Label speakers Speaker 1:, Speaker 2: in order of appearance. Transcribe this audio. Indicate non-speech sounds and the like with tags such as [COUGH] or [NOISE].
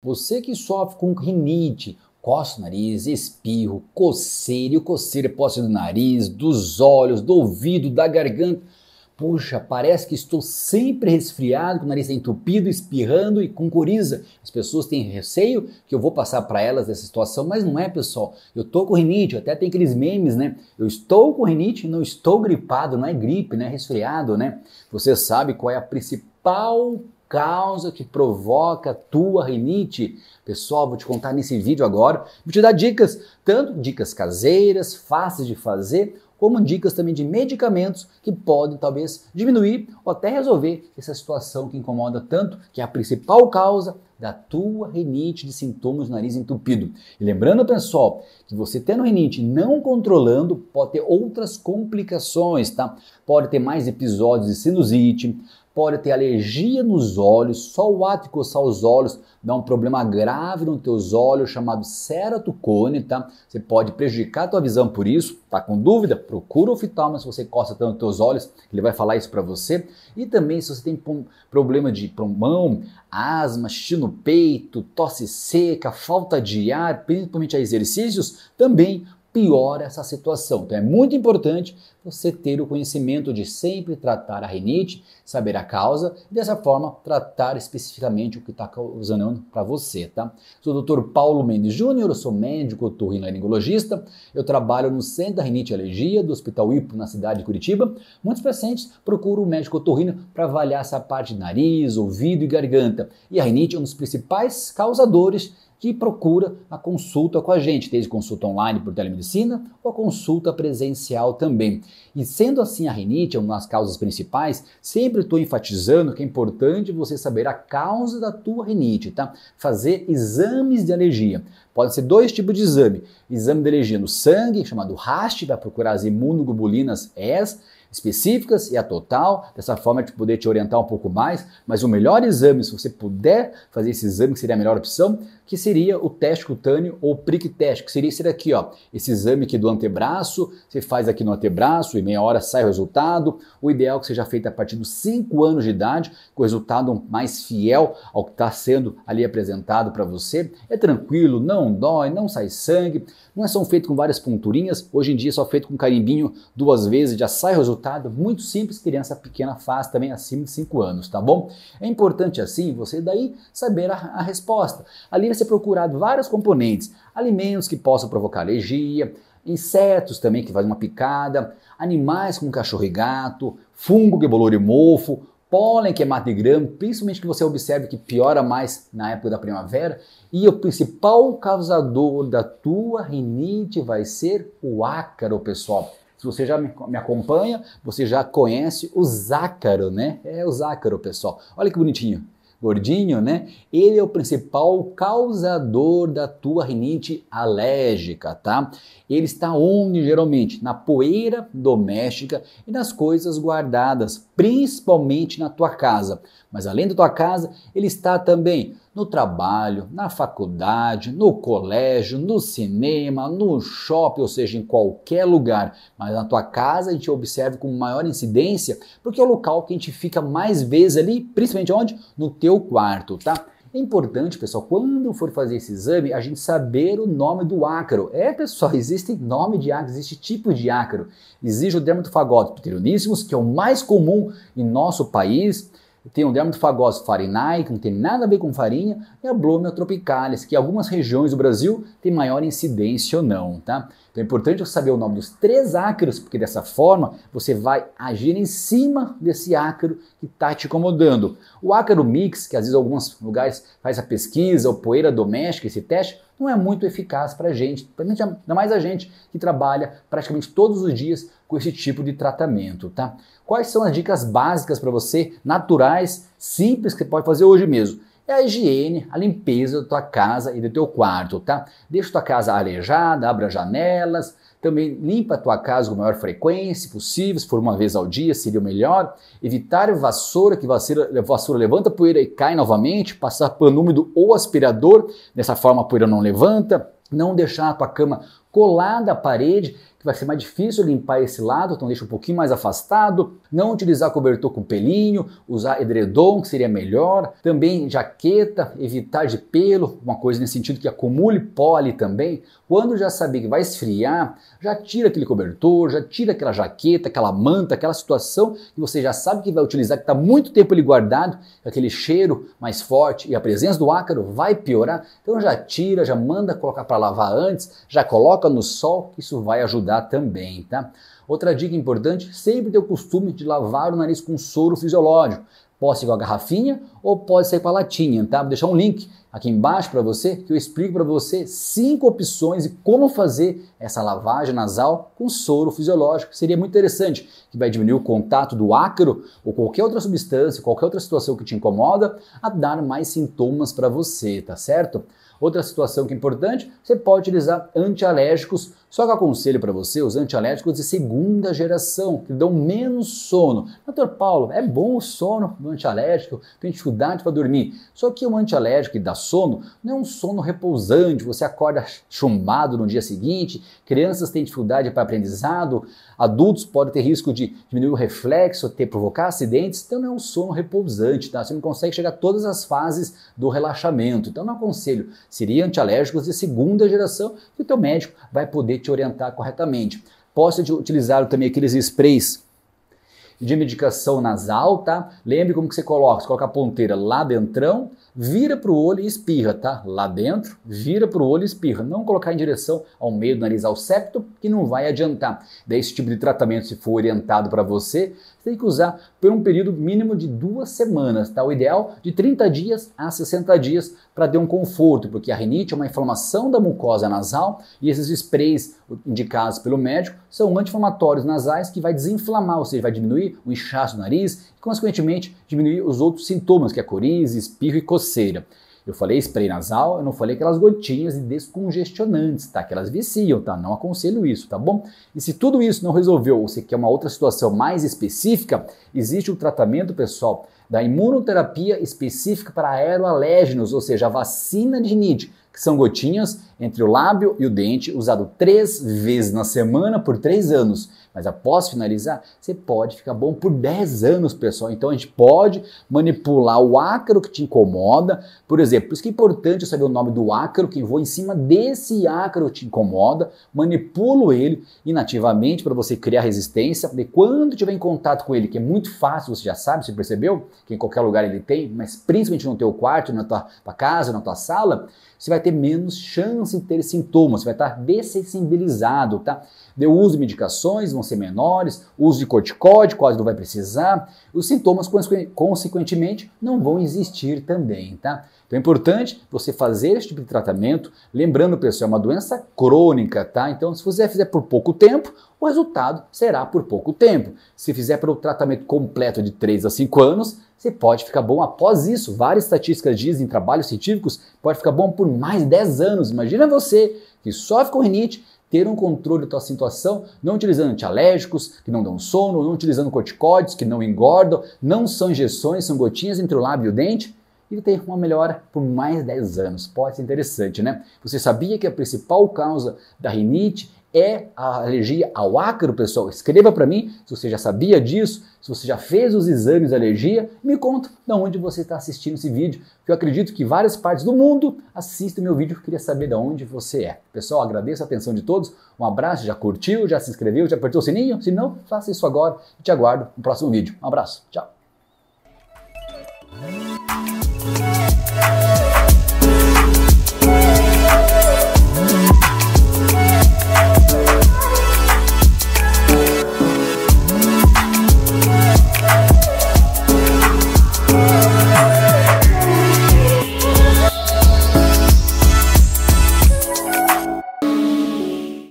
Speaker 1: Você que sofre com rinite, coça o nariz, espirro, coceira, e o coceira pode do nariz, dos olhos, do ouvido, da garganta. Puxa, parece que estou sempre resfriado, com o nariz entupido, espirrando e com coriza. As pessoas têm receio que eu vou passar para elas essa situação, mas não é, pessoal. Eu tô com rinite, até tem aqueles memes, né? Eu estou com rinite, não estou gripado, não é gripe, não é resfriado, né? Você sabe qual é a principal causa que provoca a tua rinite. Pessoal, vou te contar nesse vídeo agora, vou te dar dicas, tanto dicas caseiras, fáceis de fazer, como dicas também de medicamentos que podem talvez diminuir ou até resolver essa situação que incomoda tanto, que é a principal causa da tua rinite de sintomas do nariz entupido. E lembrando, pessoal, que você tendo rinite não controlando, pode ter outras complicações, tá? Pode ter mais episódios de sinusite, pode ter alergia nos olhos, só o ato de coçar os olhos dá um problema grave nos teus olhos chamado ceratocone, tá? Você pode prejudicar a tua visão por isso, tá com dúvida? Procura o oftalmo se você coça tanto os teus olhos, ele vai falar isso para você. E também se você tem problema de pulmão, asma, xixi no peito, tosse seca, falta de ar, principalmente a exercícios, também piora essa situação. Então é muito importante você ter o conhecimento de sempre tratar a rinite, saber a causa e dessa forma tratar especificamente o que está causando para você, tá? Sou o Dr. Paulo Mendes Júnior, sou médico otorrinolaringologista. eu trabalho no Centro da Rinite e Alergia do Hospital Ipo na cidade de Curitiba. Muitos pacientes procuram o médico otorrino para avaliar essa parte de nariz, ouvido e garganta. E a rinite é um dos principais causadores que procura a consulta com a gente, desde consulta online por telemedicina ou consulta presencial também. E sendo assim a rinite é uma das causas principais, sempre estou enfatizando que é importante você saber a causa da tua rinite, tá? Fazer exames de alergia. Podem ser dois tipos de exame. Exame de alergia no sangue, chamado RAST, vai procurar as imunoglobulinas S, específicas e a total, dessa forma de poder te orientar um pouco mais, mas o melhor exame, se você puder fazer esse exame, que seria a melhor opção, que seria o teste cutâneo ou prick test, que seria esse daqui, ó, esse exame aqui do antebraço, você faz aqui no antebraço e meia hora sai o resultado. O ideal é que seja feito a partir dos 5 anos de idade, com o resultado mais fiel ao que está sendo ali apresentado para você. É tranquilo, não dói, não sai sangue, não é só feito com várias ponturinhas, hoje em dia é só feito com carimbinho duas vezes, já sai o resultado, muito simples, criança pequena faz também acima de 5 anos, tá bom? É importante assim você daí saber a, a resposta. Ali ser procurado vários componentes, alimentos que possam provocar alergia, insetos também que fazem uma picada, animais como cachorro e gato, fungo que é mofo, pólen que é grama, principalmente que você observe que piora mais na época da primavera, e o principal causador da tua rinite vai ser o ácaro, pessoal. Se você já me, me acompanha, você já conhece o zácaro, né? É o zácaro, pessoal. Olha que bonitinho gordinho, né? Ele é o principal causador da tua rinite alérgica, tá? Ele está onde geralmente? Na poeira doméstica e nas coisas guardadas, principalmente na tua casa. Mas além da tua casa, ele está também no trabalho, na faculdade, no colégio, no cinema, no shopping, ou seja, em qualquer lugar. Mas na tua casa a gente observa com maior incidência, porque é o local que a gente fica mais vezes ali, principalmente onde? No teu quarto, tá? É importante, pessoal, quando for fazer esse exame, a gente saber o nome do ácaro. É, pessoal, [LAUGHS] existem nome de ácaro, existe tipo de ácaro. Existe o dermatofagótipo pterioníssimos, que é o mais comum em nosso país. Tem o dermatofagose farinae, que não tem nada a ver com farinha, e a Blomia tropicalis, que em algumas regiões do Brasil tem maior incidência ou não, tá? Então é importante você saber o nome dos três ácaros, porque dessa forma você vai agir em cima desse ácaro que está te incomodando. O ácaro mix, que às vezes em alguns lugares faz a pesquisa, ou poeira doméstica, esse teste, não é muito eficaz para a gente, ainda mais a gente que trabalha praticamente todos os dias com esse tipo de tratamento, tá? Quais são as dicas básicas para você, naturais, simples, que você pode fazer hoje mesmo? é a higiene, a limpeza da tua casa e do teu quarto, tá? Deixa tua casa arejada, abra janelas, também limpa a tua casa com a maior frequência possível, se for uma vez ao dia seria o melhor. Evitar vassoura, que vassoura, vassoura levanta poeira e cai novamente, passar pano úmido ou aspirador, dessa forma a poeira não levanta. Não deixar a tua cama colada à parede, vai ser mais difícil limpar esse lado, então deixa um pouquinho mais afastado. Não utilizar cobertor com pelinho, usar edredom, que seria melhor. Também jaqueta, evitar de pelo, uma coisa nesse sentido que acumule pó ali também. Quando já saber que vai esfriar, já tira aquele cobertor, já tira aquela jaqueta, aquela manta, aquela situação que você já sabe que vai utilizar, que está muito tempo ali guardado, aquele cheiro mais forte e a presença do ácaro vai piorar. Então já tira, já manda colocar para lavar antes, já coloca no sol, isso vai ajudar ajudar também, tá? Outra dica importante, sempre ter o costume de lavar o nariz com soro fisiológico. Pode ser com a garrafinha ou pode ser com a latinha, tá? Vou deixar um link aqui embaixo para você que eu explico para você cinco opções e como fazer essa lavagem nasal com soro fisiológico. Seria muito interessante, que vai diminuir o contato do ácaro ou qualquer outra substância, qualquer outra situação que te incomoda, a dar mais sintomas para você, tá certo? Outra situação que é importante, você pode utilizar antialérgicos só que eu aconselho para você os antialérgicos de segunda geração, que dão menos sono. Doutor Paulo, é bom o sono do antialérgico, tem dificuldade para dormir. Só que o antialérgico que dá sono não é um sono repousante, você acorda chumbado no dia seguinte, crianças têm dificuldade para aprendizado, adultos podem ter risco de diminuir o reflexo, ter provocar acidentes, então não é um sono repousante, tá? Você não consegue chegar a todas as fases do relaxamento. Então não aconselho, seria antialérgicos de segunda geração que o teu médico vai poder poder te orientar corretamente. Posso utilizar também aqueles sprays de medicação nasal, tá? Lembre como que você coloca, você coloca a ponteira lá dentrão, vira para o olho e espirra, tá? Lá dentro, vira para o olho e espirra. Não colocar em direção ao meio do nariz, ao septo, que não vai adiantar. Daí esse tipo de tratamento, se for orientado para você, tem que usar por um período mínimo de duas semanas, tá? O ideal de 30 dias a 60 dias para ter um conforto, porque a rinite é uma inflamação da mucosa nasal e esses sprays indicados pelo médico são anti-inflamatórios nasais que vai desinflamar, ou seja, vai diminuir o inchaço do nariz e, consequentemente, diminuir os outros sintomas, que é a coriza, espirro e coceira. Eu falei spray nasal, eu não falei aquelas gotinhas de descongestionantes, tá? Que elas viciam, tá? Não aconselho isso, tá bom? E se tudo isso não resolveu ou se quer é uma outra situação mais específica, existe o um tratamento, pessoal, da imunoterapia específica para aeroalérgenos, ou seja, a vacina de NID, que são gotinhas entre o lábio e o dente, usado três vezes na semana por três anos. Mas após finalizar, você pode ficar bom por 10 anos, pessoal. Então a gente pode manipular o ácaro que te incomoda. Por exemplo, por isso que é importante saber o nome do ácaro, que voa em cima desse ácaro que te incomoda, manipulo ele inativamente para você criar resistência. E quando tiver em contato com ele, que é muito fácil, você já sabe, você percebeu? Que em qualquer lugar ele tem, mas principalmente no teu quarto, na tua, tua casa, na tua sala, você vai ter menos chance se ter sintomas, você vai estar dessensibilizado, tá? Deu uso de medicações vão ser menores, uso de corticóide quase não vai precisar, os sintomas consequentemente não vão existir também, tá? Então é importante você fazer este tipo de tratamento, lembrando pessoal, é uma doença crônica, tá? Então se você fizer por pouco tempo, o resultado será por pouco tempo. Se fizer para o tratamento completo de 3 a 5 anos, você pode ficar bom após isso. Várias estatísticas dizem, trabalhos científicos, pode ficar bom por mais 10 anos. Imagina você que sofre com rinite, ter um controle da tua situação, não utilizando antialérgicos, que não dão sono, não utilizando corticóides, que não engordam, não são injeções, são gotinhas entre o lábio e o dente, e ter uma melhora por mais 10 anos. Pode ser interessante, né? Você sabia que a principal causa da rinite é a alergia ao ácaro, pessoal. Escreva para mim se você já sabia disso, se você já fez os exames de alergia. Me conta de onde você está assistindo esse vídeo, que eu acredito que várias partes do mundo assistem meu vídeo. Eu queria saber de onde você é. Pessoal, agradeço a atenção de todos. Um abraço. Já curtiu? Já se inscreveu? Já apertou o sininho? Se não, faça isso agora e te aguardo no próximo vídeo. Um abraço. Tchau.